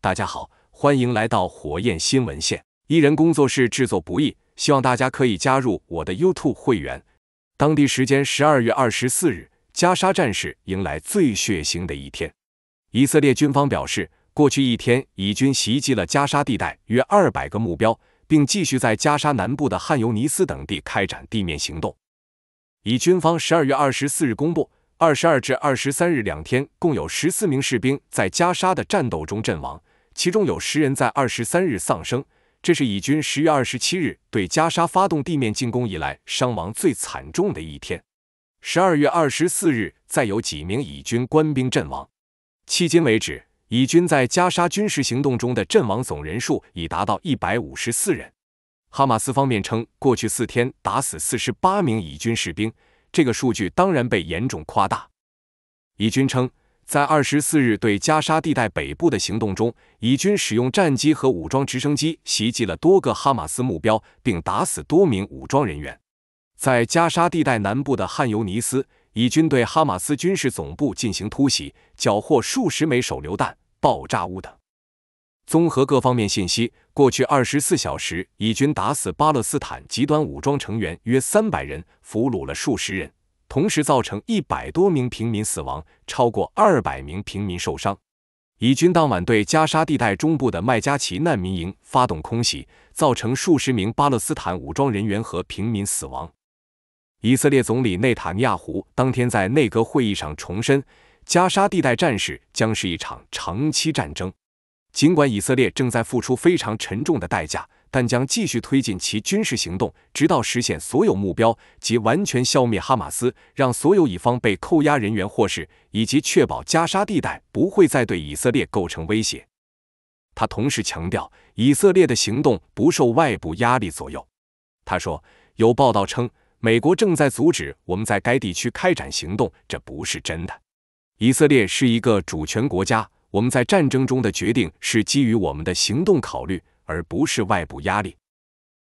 大家好，欢迎来到火焰新闻线。一人工作室制作不易，希望大家可以加入我的 YouTube 会员。当地时间十二月二十四日，加沙战事迎来最血腥的一天。以色列军方表示，过去一天以军袭击了加沙地带约二百个目标，并继续在加沙南部的汉尤尼斯等地开展地面行动。以军方十二月二十四日公布，二十二至二十三日两天共有十四名士兵在加沙的战斗中阵亡。其中有十人在二十三日丧生，这是以军十月二十七日对加沙发动地面进攻以来伤亡最惨重的一天。十二月二十四日，再有几名以军官兵阵亡。迄今为止，以军在加沙军事行动中的阵亡总人数已达到一百五十四人。哈马斯方面称，过去四天打死四十八名以军士兵，这个数据当然被严重夸大。以军称。在二十四日对加沙地带北部的行动中，以军使用战机和武装直升机袭击了多个哈马斯目标，并打死多名武装人员。在加沙地带南部的汉尤尼斯，以军对哈马斯军事总部进行突袭，缴获数十枚手榴弹、爆炸物等。综合各方面信息，过去二十四小时，以军打死巴勒斯坦极端武装成员约三百人，俘虏了数十人。同时造成一百多名平民死亡，超过二百名平民受伤。以军当晚对加沙地带中部的麦加奇难民营发动空袭，造成数十名巴勒斯坦武装人员和平民死亡。以色列总理内塔尼亚胡当天在内阁会议上重申，加沙地带战事将是一场长期战争，尽管以色列正在付出非常沉重的代价。但将继续推进其军事行动，直到实现所有目标及完全消灭哈马斯，让所有乙方被扣押人员获释，以及确保加沙地带不会再对以色列构成威胁。他同时强调，以色列的行动不受外部压力左右。他说：“有报道称，美国正在阻止我们在该地区开展行动，这不是真的。以色列是一个主权国家，我们在战争中的决定是基于我们的行动考虑。”而不是外部压力。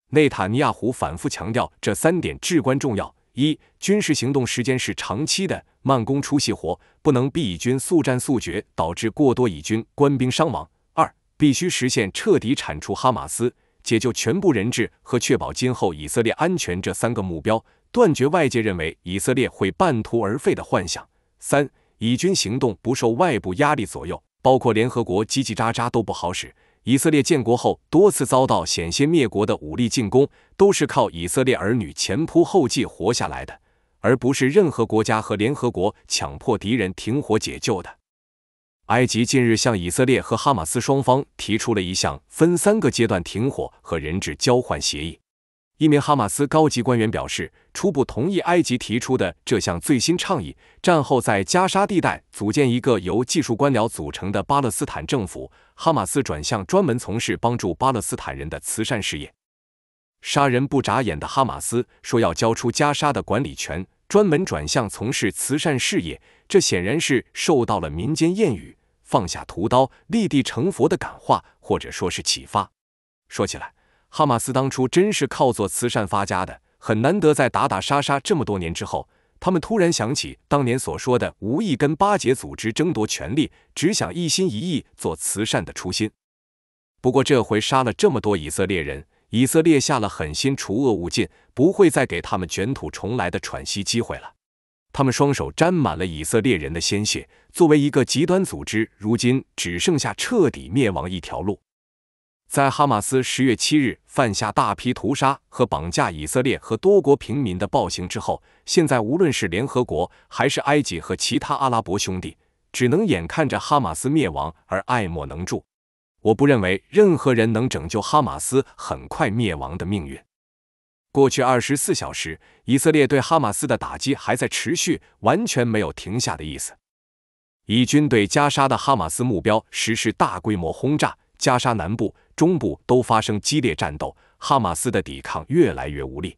内塔尼亚胡反复强调，这三点至关重要：一、军事行动时间是长期的，慢工出细活，不能逼以军速战速决，导致过多以军官兵伤亡；二、必须实现彻底铲除哈马斯、解救全部人质和确保今后以色列安全这三个目标，断绝外界认为以色列会半途而废的幻想；三、以军行动不受外部压力左右，包括联合国叽叽喳喳都不好使。以色列建国后多次遭到险些灭国的武力进攻，都是靠以色列儿女前仆后继活下来的，而不是任何国家和联合国强迫敌人停火解救的。埃及近日向以色列和哈马斯双方提出了一项分三个阶段停火和人质交换协议。一名哈马斯高级官员表示，初步同意埃及提出的这项最新倡议：战后在加沙地带组建一个由技术官僚组成的巴勒斯坦政府。哈马斯转向专门从事帮助巴勒斯坦人的慈善事业。杀人不眨眼的哈马斯说要交出加沙的管理权，专门转向从事慈善事业，这显然是受到了民间谚语“放下屠刀，立地成佛”的感化，或者说是启发。说起来。哈马斯当初真是靠做慈善发家的，很难得在打打杀杀这么多年之后，他们突然想起当年所说的无意跟巴结组织争夺权力，只想一心一意做慈善的初心。不过这回杀了这么多以色列人，以色列下了狠心除恶务尽，不会再给他们卷土重来的喘息机会了。他们双手沾满了以色列人的鲜血，作为一个极端组织，如今只剩下彻底灭亡一条路。在哈马斯十月七日犯下大批屠杀和绑架以色列和多国平民的暴行之后，现在无论是联合国还是埃及和其他阿拉伯兄弟，只能眼看着哈马斯灭亡而爱莫能助。我不认为任何人能拯救哈马斯很快灭亡的命运。过去二十四小时，以色列对哈马斯的打击还在持续，完全没有停下的意思。以军对加沙的哈马斯目标实施大规模轰炸，加沙南部。中部都发生激烈战斗，哈马斯的抵抗越来越无力。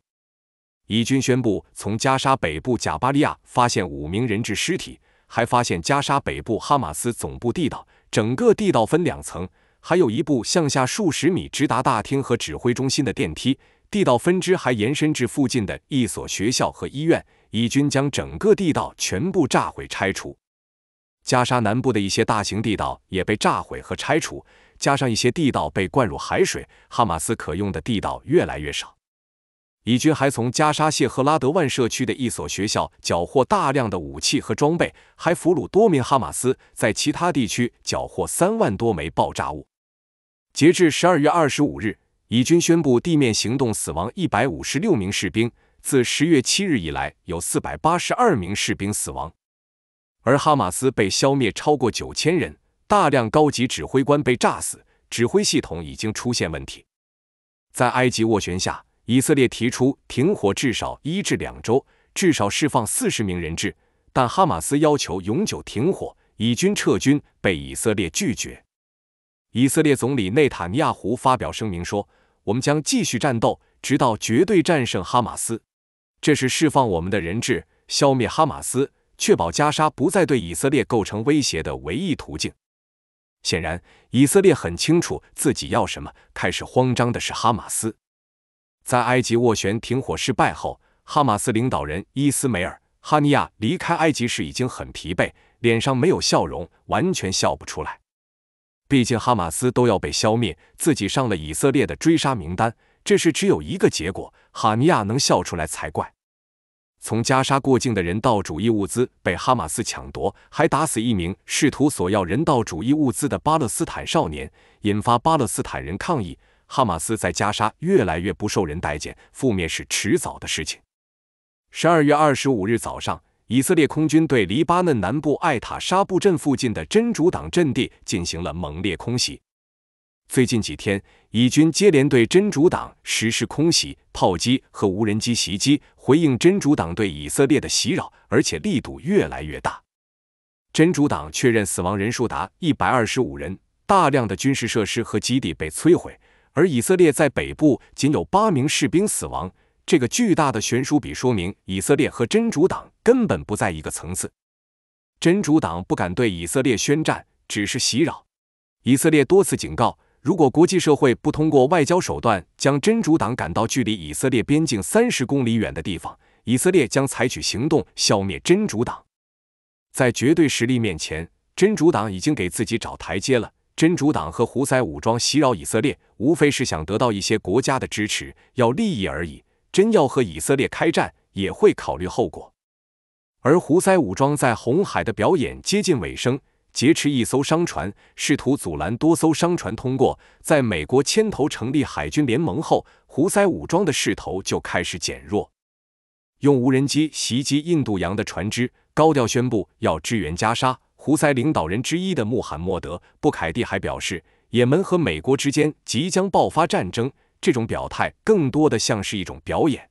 以军宣布从加沙北部贾巴利亚发现五名人质尸体，还发现加沙北部哈马斯总部地道，整个地道分两层，还有一部向下数十米直达大厅和指挥中心的电梯。地道分支还延伸至附近的一所学校和医院。以军将整个地道全部炸毁拆除。加沙南部的一些大型地道也被炸毁和拆除。加上一些地道被灌入海水，哈马斯可用的地道越来越少。以军还从加沙谢赫拉德万社区的一所学校缴获大量的武器和装备，还俘虏多名哈马斯。在其他地区缴获三万多枚爆炸物。截至十二月二十五日，以军宣布地面行动死亡一百五十六名士兵。自十月七日以来，有四百八十二名士兵死亡，而哈马斯被消灭超过九千人。大量高级指挥官被炸死，指挥系统已经出现问题。在埃及斡旋下，以色列提出停火至少一至两周，至少释放四十名人质。但哈马斯要求永久停火，以军撤军被以色列拒绝。以色列总理内塔尼亚胡发表声明说：“我们将继续战斗，直到绝对战胜哈马斯。这是释放我们的人质、消灭哈马斯、确保加沙不再对以色列构成威胁的唯一途径。”显然，以色列很清楚自己要什么。开始慌张的是哈马斯。在埃及斡旋停火失败后，哈马斯领导人伊斯梅尔·哈尼亚离开埃及时已经很疲惫，脸上没有笑容，完全笑不出来。毕竟哈马斯都要被消灭，自己上了以色列的追杀名单，这事只有一个结果，哈尼亚能笑出来才怪。从加沙过境的人道主义物资被哈马斯抢夺，还打死一名试图索要人道主义物资的巴勒斯坦少年，引发巴勒斯坦人抗议。哈马斯在加沙越来越不受人待见，覆灭是迟早的事情。十二月二十五日早上，以色列空军对黎巴嫩南部艾塔沙布镇附近的真主党阵地进行了猛烈空袭。最近几天，以军接连对真主党实施空袭、炮击和无人机袭击，回应真主党对以色列的袭扰，而且力度越来越大。真主党确认死亡人数达一百二十五人，大量的军事设施和基地被摧毁。而以色列在北部仅有八名士兵死亡。这个巨大的悬殊比说明以色列和真主党根本不在一个层次。真主党不敢对以色列宣战，只是袭扰。以色列多次警告。如果国际社会不通过外交手段将真主党赶到距离以色列边境三十公里远的地方，以色列将采取行动消灭真主党。在绝对实力面前，真主党已经给自己找台阶了。真主党和胡塞武装袭扰以色列，无非是想得到一些国家的支持，要利益而已。真要和以色列开战，也会考虑后果。而胡塞武装在红海的表演接近尾声。劫持一艘商船，试图阻拦多艘商船通过。在美国牵头成立海军联盟后，胡塞武装的势头就开始减弱。用无人机袭击印度洋的船只，高调宣布要支援加沙。胡塞领导人之一的穆罕默德·布凯蒂还表示，也门和美国之间即将爆发战争。这种表态更多的像是一种表演。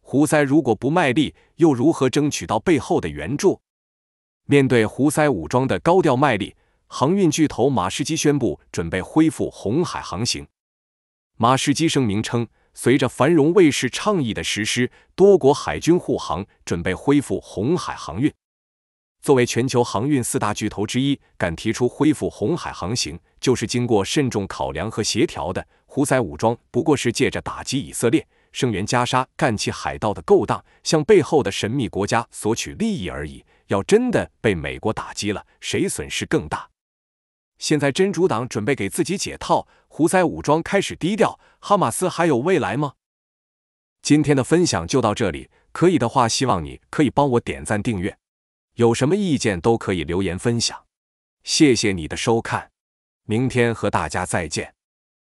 胡塞如果不卖力，又如何争取到背后的援助？面对胡塞武装的高调卖力，航运巨头马士基宣布准备恢复红海航行。马士基声明称，随着繁荣卫士倡议的实施，多国海军护航，准备恢复红海航运。作为全球航运四大巨头之一，敢提出恢复红海航行，就是经过慎重考量和协调的。胡塞武装不过是借着打击以色列、声援加沙干起海盗的勾当，向背后的神秘国家索取利益而已。要真的被美国打击了，谁损失更大？现在真主党准备给自己解套，胡塞武装开始低调，哈马斯还有未来吗？今天的分享就到这里，可以的话希望你可以帮我点赞订阅，有什么意见都可以留言分享，谢谢你的收看，明天和大家再见。